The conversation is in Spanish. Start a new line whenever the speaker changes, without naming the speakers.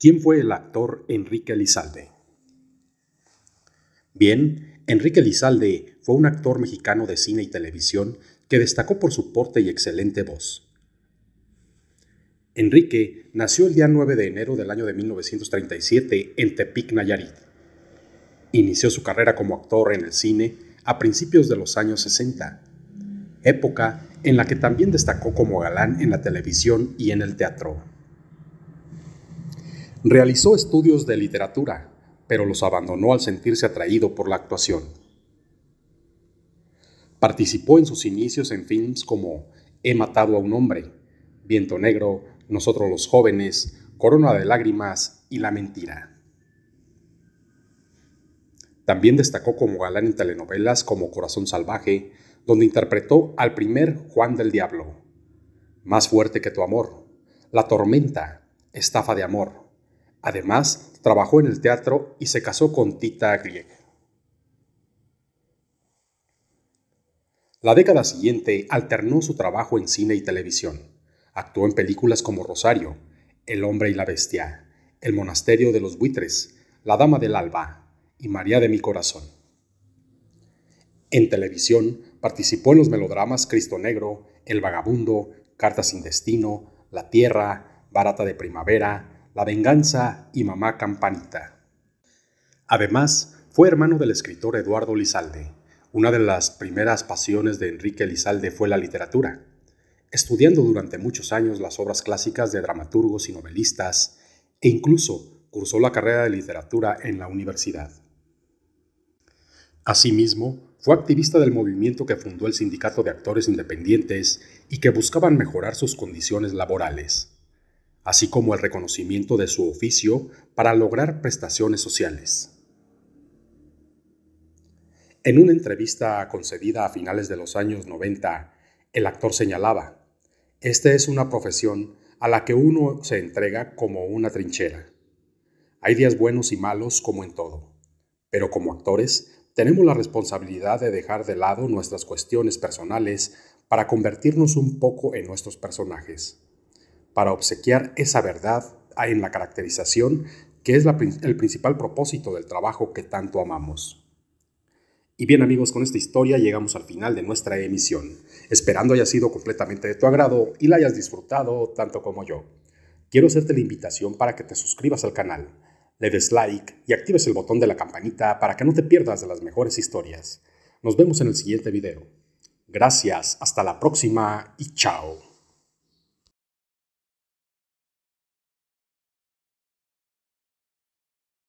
¿Quién fue el actor Enrique Lizalde? Bien, Enrique Lizalde fue un actor mexicano de cine y televisión que destacó por su porte y excelente voz. Enrique nació el día 9 de enero del año de 1937 en Tepic, Nayarit. Inició su carrera como actor en el cine a principios de los años 60, época en la que también destacó como galán en la televisión y en el teatro. Realizó estudios de literatura, pero los abandonó al sentirse atraído por la actuación. Participó en sus inicios en films como He matado a un hombre, Viento Negro, Nosotros los jóvenes, Corona de Lágrimas y La Mentira. También destacó como galán en telenovelas como Corazón Salvaje, donde interpretó al primer Juan del Diablo, Más fuerte que tu amor, La Tormenta, Estafa de Amor, Además, trabajó en el teatro y se casó con Tita Grieg. La década siguiente alternó su trabajo en cine y televisión. Actuó en películas como Rosario, El hombre y la bestia, El monasterio de los buitres, La dama del alba y María de mi corazón. En televisión participó en los melodramas Cristo Negro, El vagabundo, Carta sin destino, La tierra, Barata de primavera, la venganza y Mamá Campanita. Además, fue hermano del escritor Eduardo Lizalde. Una de las primeras pasiones de Enrique Lizalde fue la literatura. Estudiando durante muchos años las obras clásicas de dramaturgos y novelistas, e incluso cursó la carrera de literatura en la universidad. Asimismo, fue activista del movimiento que fundó el Sindicato de Actores Independientes y que buscaban mejorar sus condiciones laborales así como el reconocimiento de su oficio para lograr prestaciones sociales. En una entrevista concedida a finales de los años 90, el actor señalaba, Esta es una profesión a la que uno se entrega como una trinchera. Hay días buenos y malos como en todo, pero como actores tenemos la responsabilidad de dejar de lado nuestras cuestiones personales para convertirnos un poco en nuestros personajes para obsequiar esa verdad en la caracterización que es el principal propósito del trabajo que tanto amamos. Y bien amigos, con esta historia llegamos al final de nuestra emisión, esperando haya sido completamente de tu agrado y la hayas disfrutado tanto como yo. Quiero hacerte la invitación para que te suscribas al canal, le des like y actives el botón de la campanita para que no te pierdas de las mejores historias. Nos vemos en el siguiente video. Gracias, hasta la próxima y chao.